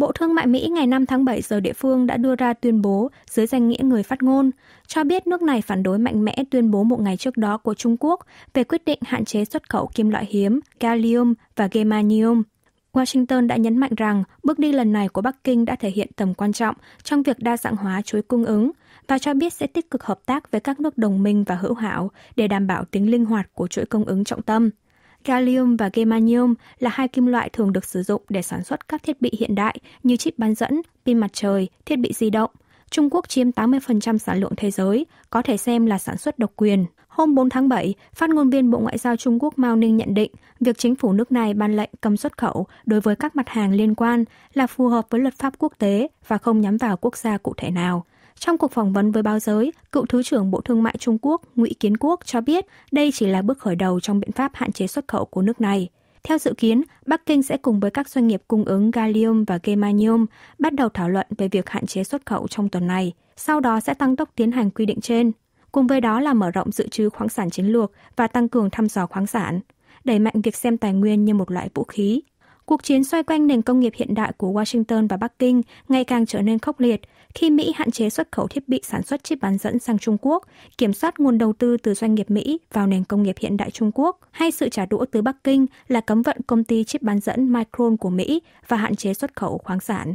Bộ Thương mại Mỹ ngày 5 tháng 7 giờ địa phương đã đưa ra tuyên bố dưới danh nghĩa người phát ngôn, cho biết nước này phản đối mạnh mẽ tuyên bố một ngày trước đó của Trung Quốc về quyết định hạn chế xuất khẩu kim loại hiếm, gallium và germanium. Washington đã nhấn mạnh rằng bước đi lần này của Bắc Kinh đã thể hiện tầm quan trọng trong việc đa dạng hóa chuỗi cung ứng và cho biết sẽ tích cực hợp tác với các nước đồng minh và hữu hảo để đảm bảo tính linh hoạt của chuỗi cung ứng trọng tâm. Gallium và germanium là hai kim loại thường được sử dụng để sản xuất các thiết bị hiện đại như chip bán dẫn, pin mặt trời, thiết bị di động. Trung Quốc chiếm 80% sản lượng thế giới, có thể xem là sản xuất độc quyền. Hôm 4 tháng 7, phát ngôn viên Bộ Ngoại giao Trung Quốc Mao Ninh nhận định việc chính phủ nước này ban lệnh cấm xuất khẩu đối với các mặt hàng liên quan là phù hợp với luật pháp quốc tế và không nhắm vào quốc gia cụ thể nào. Trong cuộc phỏng vấn với báo giới, cựu Thứ trưởng Bộ Thương mại Trung Quốc Ngụy Kiến Quốc cho biết đây chỉ là bước khởi đầu trong biện pháp hạn chế xuất khẩu của nước này. Theo dự kiến, Bắc Kinh sẽ cùng với các doanh nghiệp cung ứng gallium và germanium bắt đầu thảo luận về việc hạn chế xuất khẩu trong tuần này, sau đó sẽ tăng tốc tiến hành quy định trên. Cùng với đó là mở rộng dự trữ khoáng sản chiến lược và tăng cường thăm dò khoáng sản, đẩy mạnh việc xem tài nguyên như một loại vũ khí, Cuộc chiến xoay quanh nền công nghiệp hiện đại của Washington và Bắc Kinh ngày càng trở nên khốc liệt khi Mỹ hạn chế xuất khẩu thiết bị sản xuất chip bán dẫn sang Trung Quốc, kiểm soát nguồn đầu tư từ doanh nghiệp Mỹ vào nền công nghiệp hiện đại Trung Quốc, hay sự trả đũa từ Bắc Kinh là cấm vận công ty chip bán dẫn Micron của Mỹ và hạn chế xuất khẩu khoáng sản.